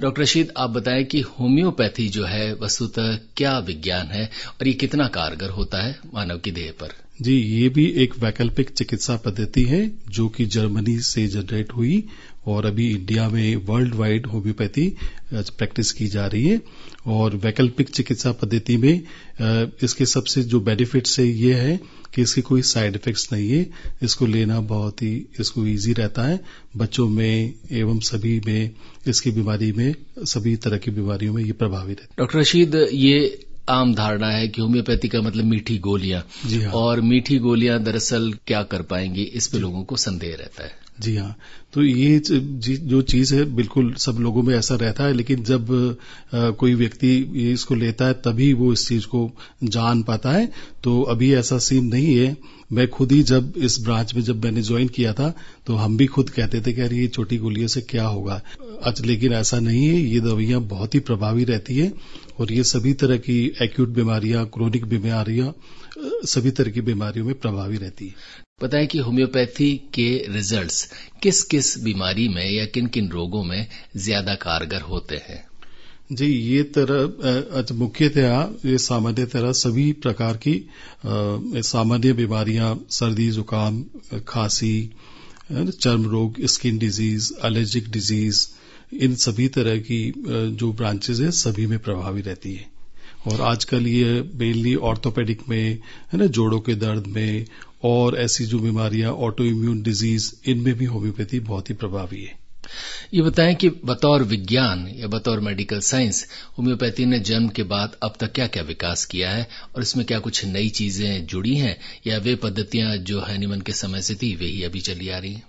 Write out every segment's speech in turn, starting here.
Doctor Rashid आप बताएं कि होम्योपैथी जो है वस्तुतः क्या विज्ञान है और ये कितना कारगर होता है मानव की देह पर जी ये भी एक वैकल्पिक चिकित्सा पद्धति है जो कि जर्मनी से जनरेट हुई और अभी इंडिया में वर्ल्ड वाइड होम्योपैथी प्रैक्टिस की जा रही है और वैकल्पिक चिकित्सा पद्धति में इसके सबसे जो बेनिफिट्स है ये है कि इसके कोई साइड इफेक्ट्स नहीं है इसको लेना बहुत ही इसको इजी रहता है बच्चों में एवं सभी में इसकी बीमारी में सभी तरह की बीमारियों में ये प्रभावित है डॉक्टर रशीद ये आम धारणा है कि होम्योपैथी का मतलब मीठी गोलियां हाँ। और मीठी गोलियां दरअसल क्या कर पाएंगी इस पे लोगों को संदेह रहता है जी हाँ तो ये जो चीज़ है बिल्कुल सब लोगों में ऐसा रहता है लेकिन जब आ, कोई व्यक्ति इसको लेता है तभी वो इस चीज़ को जान पाता है तो अभी ऐसा सीम नहीं है मैं खुद ही जब इस ब्रांच में जब मैंने ज्वाइन किया था तो हम भी खुद कहते थे कि यार ये छोटी गोलियों से क्या होगा आज लेकिन ऐसा नहीं है ये दवाइयां बहुत ही प्रभावी रहती है और ये सभी तरह की एक्यूट बीमारियां क्रोनिक बीमारियां सभी तरह की बीमारियों में प्रभावी रहती है पता है कि होम्योपैथी के रिजल्ट्स किस किस बीमारी में या किन किन रोगों में ज्यादा कारगर होते हैं जी ये तरह मुख्यतः ये सामान्य तरह सभी प्रकार की सामान्य बीमारियां सर्दी जुकाम खांसी चर्म रोग स्किन डिजीज एलर्जिक डिजीज इन सभी तरह की जो ब्रांचेज है सभी में प्रभावी रहती है और आजकल ये मेनली ऑर्थोपेडिक में है ना जोड़ों के दर्द में और ऐसी जो बीमारियां ऑटो इम्यून डिजीज इनमें भी होम्योपैथी बहुत ही प्रभावी है ये बताएं कि बतौर विज्ञान या बतौर मेडिकल साइंस होम्योपैथी ने जन्म के बाद अब तक क्या क्या विकास किया है और इसमें क्या कुछ नई चीजें जुड़ी हैं या वे पद्धतियां जो हैनीमन के समय से थी वे ही अभी चली आ रही हैं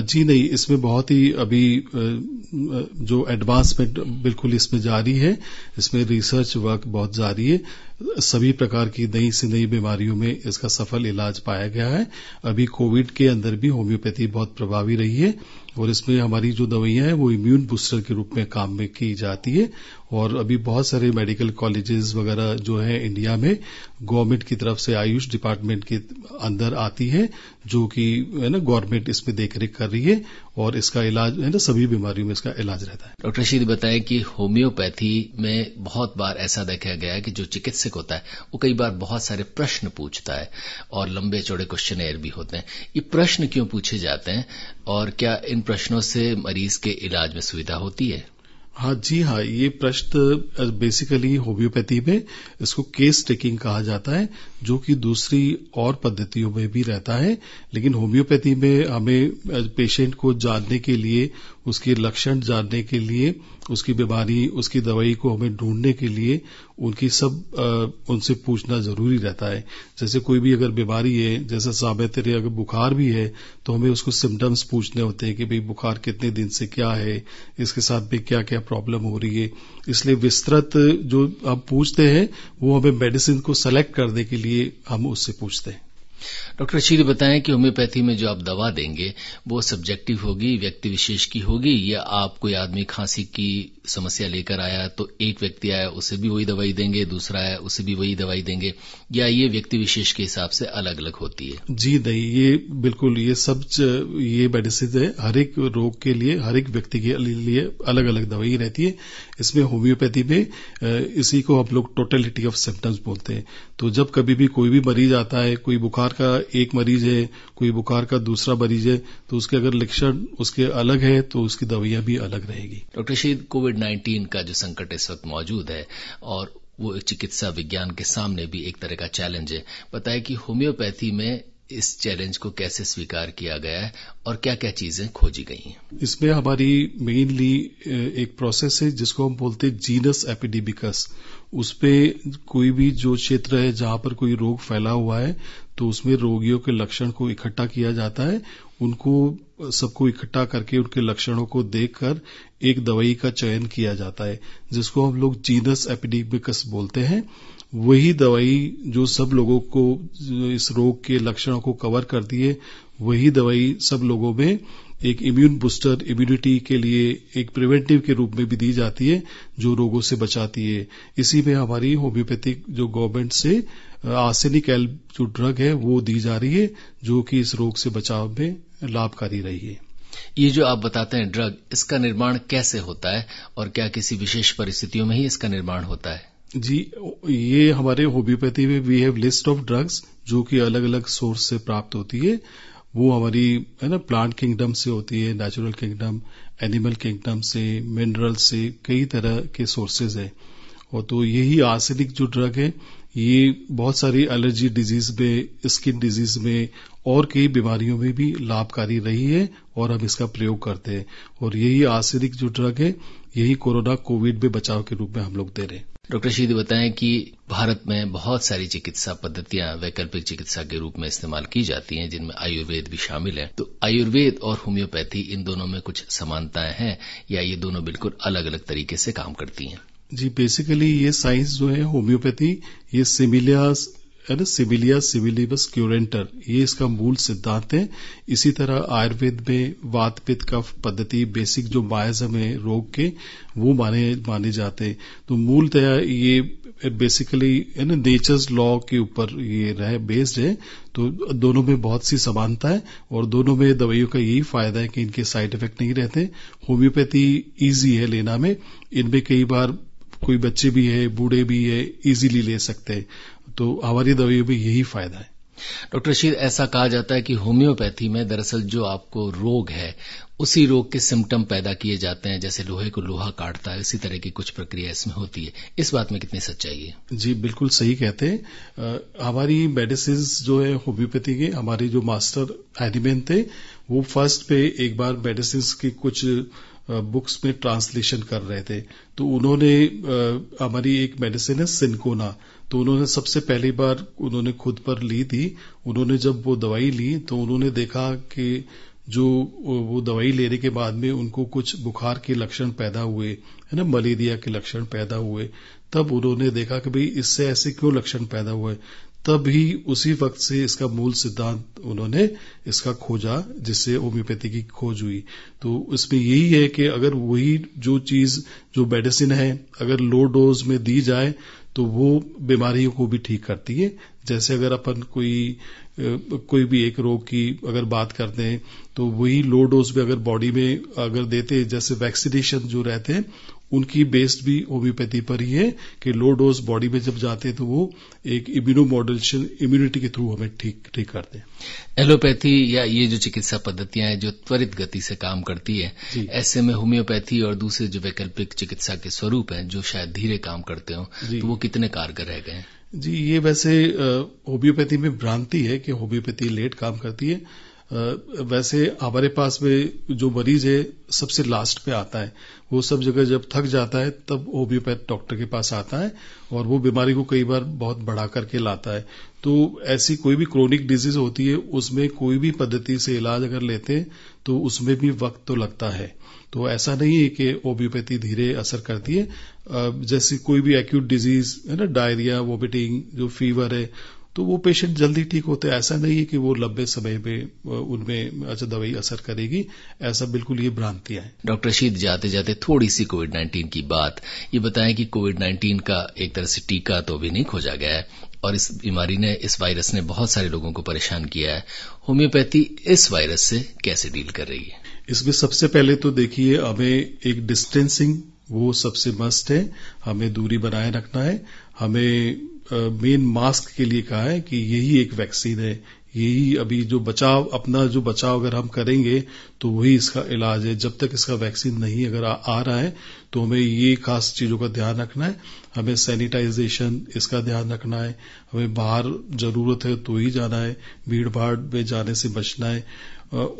जी नहीं इसमें बहुत ही अभी जो एडवांसमेंट बिल्कुल इसमें जारी है इसमें रिसर्च वर्क बहुत जारी है सभी प्रकार की नई से नई बीमारियों में इसका सफल इलाज पाया गया है अभी कोविड के अंदर भी होम्योपैथी बहुत प्रभावी रही है और इसमें हमारी जो दवाइयां हैं वो इम्यून बूस्टर के रूप में काम में की जाती है और अभी बहुत सारे मेडिकल कॉलेजेस वगैरह जो है इंडिया में गवर्नमेंट की तरफ से आयुष डिपार्टमेंट के अंदर आती है जो कि है ना गवर्नमेंट इसमें देखरेख कर रही है और इसका इलाज है ना तो सभी बीमारियों में इसका इलाज रहता है डॉक्टर शीद बताएं कि होम्योपैथी में बहुत बार ऐसा देखा गया है कि जो चिकित्सक होता है वो कई बार बहुत सारे प्रश्न पूछता है और लंबे चौड़े क्वेश्चन भी होते हैं ये प्रश्न क्यों पूछे जाते हैं और क्या इन प्रश्नों से मरीज के इलाज में सुविधा होती है हाँ जी हाँ ये प्रश्न बेसिकली होम्योपैथी में इसको केस टेकिंग कहा जाता है जो कि दूसरी और पद्धतियों में भी रहता है लेकिन होम्योपैथी में हमें पेशेंट को जानने के लिए उसके लक्षण जानने के लिए उसकी बीमारी उसकी दवाई को हमें ढूंढने के लिए उनकी सब आ, उनसे पूछना जरूरी रहता है जैसे कोई भी अगर बीमारी है जैसे तेरे अगर बुखार भी है तो हमें उसको सिम्टम्स पूछने होते हैं कि भाई बुखार कितने दिन से क्या है इसके साथ भी क्या क्या प्रॉब्लम हो रही है इसलिए विस्तृत जो आप पूछते हैं वो हमें मेडिसिन को सेलेक्ट करने के लिए हम उससे पूछते हैं डॉक्टर शीर बताएं कि होम्योपैथी में जो आप दवा देंगे वो सब्जेक्टिव होगी व्यक्ति विशेष की होगी या आप कोई आदमी खांसी की समस्या लेकर आया तो एक व्यक्ति आया उसे भी वही दवाई देंगे दूसरा आया उसे भी वही दवाई देंगे या ये व्यक्ति विशेष के हिसाब से अलग अलग होती है जी नहीं ये बिल्कुल ये सब ये मेडिसिन है हर एक रोग के लिए हर एक व्यक्ति के लिए अलग अलग दवाई रहती है इसमें होम्योपैथी में इसी को हम लोग टोटलिटी ऑफ सिम्टम्स बोलते हैं तो जब कभी भी कोई भी मरीज आता है कोई बुखार का एक मरीज है कोई बुखार का दूसरा मरीज है तो उसके अगर लक्षण उसके अलग है तो उसकी दवाइयां भी अलग रहेगी डॉक्टर शहीद कोविड नाइन्टीन का जो संकट इस वक्त मौजूद है और वो चिकित्सा विज्ञान के सामने भी एक तरह का चैलेंज है बताया कि होम्योपैथी में इस चैलेंज को कैसे स्वीकार किया गया है और क्या क्या चीजें खोजी गई हैं इसमें हमारी मेनली एक प्रोसेस है जिसको हम बोलते हैं जीनस एपिडेमिकस उसमें कोई भी जो क्षेत्र है जहां पर कोई रोग फैला हुआ है तो उसमें रोगियों के लक्षण को इकट्ठा किया जाता है उनको सबको इकट्ठा करके उनके लक्षणों को देखकर एक दवाई का चयन किया जाता है जिसको हम लोग जीनस एपिडेमिकस बोलते हैं वही दवाई जो सब लोगों को इस रोग के लक्षणों को कवर करती है वही दवाई सब लोगों में एक इम्यून बूस्टर इम्यूनिटी के लिए एक प्रिवेंटिव के रूप में भी दी जाती है जो रोगों से बचाती है इसी में हमारी होम्योपैथिक जो गवर्नमेंट से आर्सेनिक एल जो ड्रग है वो दी जा रही है जो कि इस रोग से बचाव में लाभकारी रही है ये जो आप बताते हैं ड्रग इसका निर्माण कैसे होता है और क्या किसी विशेष परिस्थितियों में ही इसका निर्माण होता है जी ये हमारे होम्योपैथी में we have list of drugs जो कि अलग अलग सोर्स से प्राप्त होती है वो हमारी है ना प्लांट किंगडम से होती है नेचुरल किंगडम एनिमल किंगडम से मिनरल से कई तरह के सोर्सेज है और तो यही आर्सेनिक जो ड्रग है ये बहुत सारी एलर्जी डिजीज में स्किन डिजीज में और कई बीमारियों में भी लाभकारी रही है और हम इसका प्रयोग करते हैं और यही आसिरिक जो ड्रग है यही कोरोना कोविड में बचाव के रूप में हम लोग दे रहे हैं डॉक्टर शीद बताएं कि भारत में बहुत सारी चिकित्सा पद्धतियां वैकल्पिक चिकित्सा के रूप में इस्तेमाल की जाती हैं जिनमें आयुर्वेद भी शामिल है तो आयुर्वेद और होम्योपैथी इन दोनों में कुछ समानताएं हैं या ये दोनों बिल्कुल अलग अलग तरीके से काम करती हैं जी बेसिकली ये साइंस जो है होम्योपैथी ये सिमिलिया है ना सिमिलिया सिमिलिबस क्यूरेंटर ये इसका मूल सिद्धांत है इसी तरह आयुर्वेद में वात कफ पद्धति बेसिक जो मायाजम है रोग के वो माने माने जाते हैं तो मूलतया ये बेसिकली है ना नेचर्स लॉ के ऊपर ये रहे बेस्ड है तो दोनों में बहुत सी समानता है और दोनों में दवाइयों का यही फायदा है कि इनके साइड इफेक्ट नहीं रहते होम्योपैथी ईजी है लेना में इनमें कई बार कोई बच्चे भी है बूढ़े भी है इजीली ले सकते हैं तो आवारी दवाइयों में यही फायदा है डॉक्टर रशीद ऐसा कहा जाता है कि होम्योपैथी में दरअसल जो आपको रोग है उसी रोग के सिम्टम पैदा किए जाते हैं जैसे लोहे को लोहा काटता है इसी तरह की कुछ प्रक्रिया इसमें होती है इस बात में कितनी सच्चाई है जी बिल्कुल सही कहते हैं हमारी मेडिसिन जो है होम्योपैथी के हमारे जो मास्टर एनिमेन थे वो फर्स्ट पे एक बार मेडिसिन की कुछ बुक्स में ट्रांसलेशन कर रहे थे तो उन्होंने हमारी एक मेडिसिन है सिनकोना तो उन्होंने सबसे पहली बार उन्होंने खुद पर ली थी उन्होंने जब वो दवाई ली तो उन्होंने देखा कि जो वो दवाई लेने के बाद में उनको कुछ बुखार के लक्षण पैदा हुए है ना मलेरिया के लक्षण पैदा हुए तब उन्होंने देखा कि भाई इससे ऐसे क्यों लक्षण पैदा हुए तभी उसी वक्त से इसका मूल सिद्धांत उन्होंने इसका खोजा जिससे होम्योपैथी की खोज हुई तो इसमें यही है कि अगर वही जो चीज जो मेडिसिन है अगर लो डोज में दी जाए तो वो बीमारियों को भी ठीक करती है जैसे अगर अपन कोई कोई भी एक रोग की अगर बात करते हैं तो वही लो डोज में अगर बॉडी में अगर देते जैसे वैक्सीनेशन जो रहते हैं उनकी बेस्ड भी होम्योपैथी पर ही है कि लो डोज बॉडी में जब जाते हैं तो वो एक इम्यूनो मॉडरेशन इम्यूनिटी के थ्रू हमें ठीक ठीक करते हैं एलोपैथी या ये जो चिकित्सा पद्धतियां हैं जो त्वरित गति से काम करती है ऐसे में होम्योपैथी और दूसरे जो वैकल्पिक चिकित्सा के स्वरूप हैं जो शायद धीरे काम करते हो तो वो कितने कारगर रह गए जी ये वैसे होम्योपैथी में भ्रांति है कि होम्योपैथी लेट काम करती है वैसे हमारे पास में जो मरीज है सबसे लास्ट पे आता है वो सब जगह जब थक जाता है तब होम्योपैथ डॉक्टर के पास आता है और वो बीमारी को कई बार बहुत बढ़ा करके लाता है तो ऐसी कोई भी क्रोनिक डिजीज होती है उसमें कोई भी पद्धति से इलाज अगर लेते हैं तो उसमें भी वक्त तो लगता है तो ऐसा नहीं है कि होम्योपैथी धीरे असर करती है जैसे कोई भी एक्यूट डिजीज है ना डायरिया वोमिटिंग जो फीवर है तो वो पेशेंट जल्दी ठीक होते हैं ऐसा नहीं है कि वो लंबे समय में उनमें अच्छा दवाई असर करेगी ऐसा बिल्कुल ये भ्रांतियां हैं डॉक्टर रशीद जाते जाते थोड़ी सी कोविड नाइन्टीन की बात ये बताएं कि कोविड नाइन्टीन का एक तरह से टीका तो अभी नहीं खोजा गया है और इस बीमारी ने इस वायरस ने बहुत सारे लोगों को परेशान किया है होम्योपैथी इस वायरस से कैसे डील कर रही है इसमें सबसे पहले तो देखिए हमें एक डिस्टेंसिंग वो सबसे मस्ट है हमें दूरी बनाए रखना है हमें मेन मास्क के लिए कहा है कि यही एक वैक्सीन है यही अभी जो बचाव अपना जो बचाव अगर हम करेंगे तो वही इसका इलाज है जब तक इसका वैक्सीन नहीं अगर आ, आ रहा है तो हमें ये खास चीज़ों का ध्यान रखना है हमें सैनिटाइजेशन इसका ध्यान रखना है हमें बाहर ज़रूरत है तो ही जाना है भीड़ भाड़ में जाने से बचना है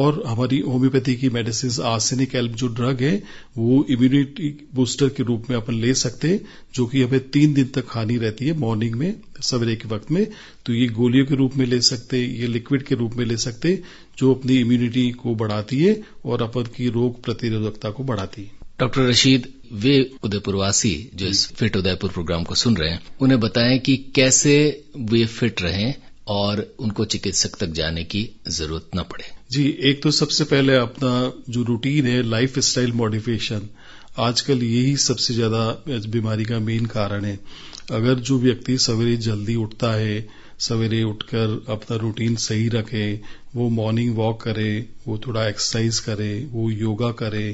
और हमारी होम्योपैथी की मेडिसिन आर्सेनिक एल्ब जो ड्रग है वो इम्यूनिटी बूस्टर के रूप में अपन ले सकते हैं जो कि हमें तीन दिन तक खानी रहती है मॉर्निंग में सवेरे के वक्त में तो ये गोलियों के रूप में ले सकते हैं ये लिक्विड के रूप में ले सकते जो अपनी इम्यूनिटी को बढ़ाती है और अपन की रोग प्रतिरोधकता को बढ़ाती है डॉक्टर रशीद वे उदयपुरवासी जो इस फिट उदयपुर प्रोग्राम को सुन रहे हैं उन्हें बताएं कि कैसे वे फिट रहें और उनको चिकित्सक तक जाने की जरूरत न पड़े जी एक तो सबसे पहले अपना जो रूटीन है लाइफ स्टाइल मॉडिफिकेशन आजकल यही सबसे ज्यादा बीमारी का मेन कारण है अगर जो व्यक्ति सवेरे जल्दी उठता है सवेरे उठकर अपना रूटीन सही रखे वो मॉर्निंग वॉक करे वो थोड़ा एक्सरसाइज करे वो योगा करे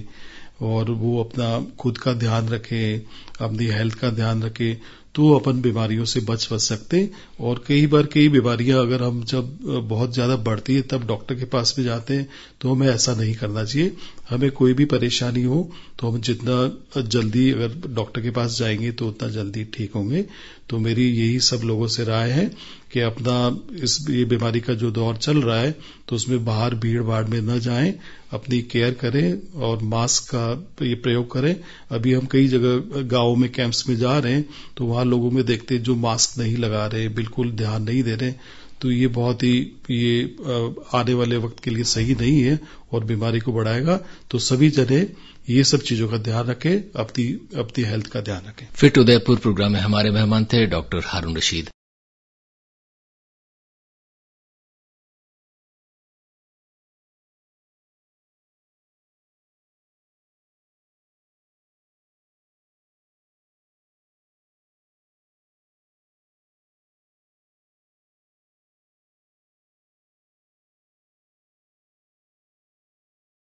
और वो अपना खुद का ध्यान रखें अपनी हेल्थ का ध्यान रखें तो अपन बीमारियों से बच बच सकते और कई बार कई बीमारियां अगर हम जब बहुत ज्यादा बढ़ती है तब डॉक्टर के पास भी जाते हैं तो हमें ऐसा नहीं करना चाहिए हमें कोई भी परेशानी हो तो हम जितना जल्दी अगर डॉक्टर के पास जाएंगे तो उतना जल्दी ठीक होंगे तो मेरी यही सब लोगों से राय है कि अपना इस ये बीमारी का जो दौर चल रहा है तो उसमें बाहर भीड़ भाड़ में न जाए अपनी केयर करें और मास्क का ये प्रयोग करें अभी हम कई जगह गांवों में कैंप्स में जा रहे हैं तो वहां लोगों में देखते हैं जो मास्क नहीं लगा रहे बिल्कुल बिल्कुल ध्यान नहीं दे रहे तो ये बहुत ही ये आने वाले वक्त के लिए सही नहीं है और बीमारी को बढ़ाएगा तो सभी जने ये सब चीजों का ध्यान रखें अपनी अपनी हेल्थ का ध्यान रखें फिट उदयपुर प्रोग्राम में हमारे मेहमान थे डॉक्टर हारून रशीद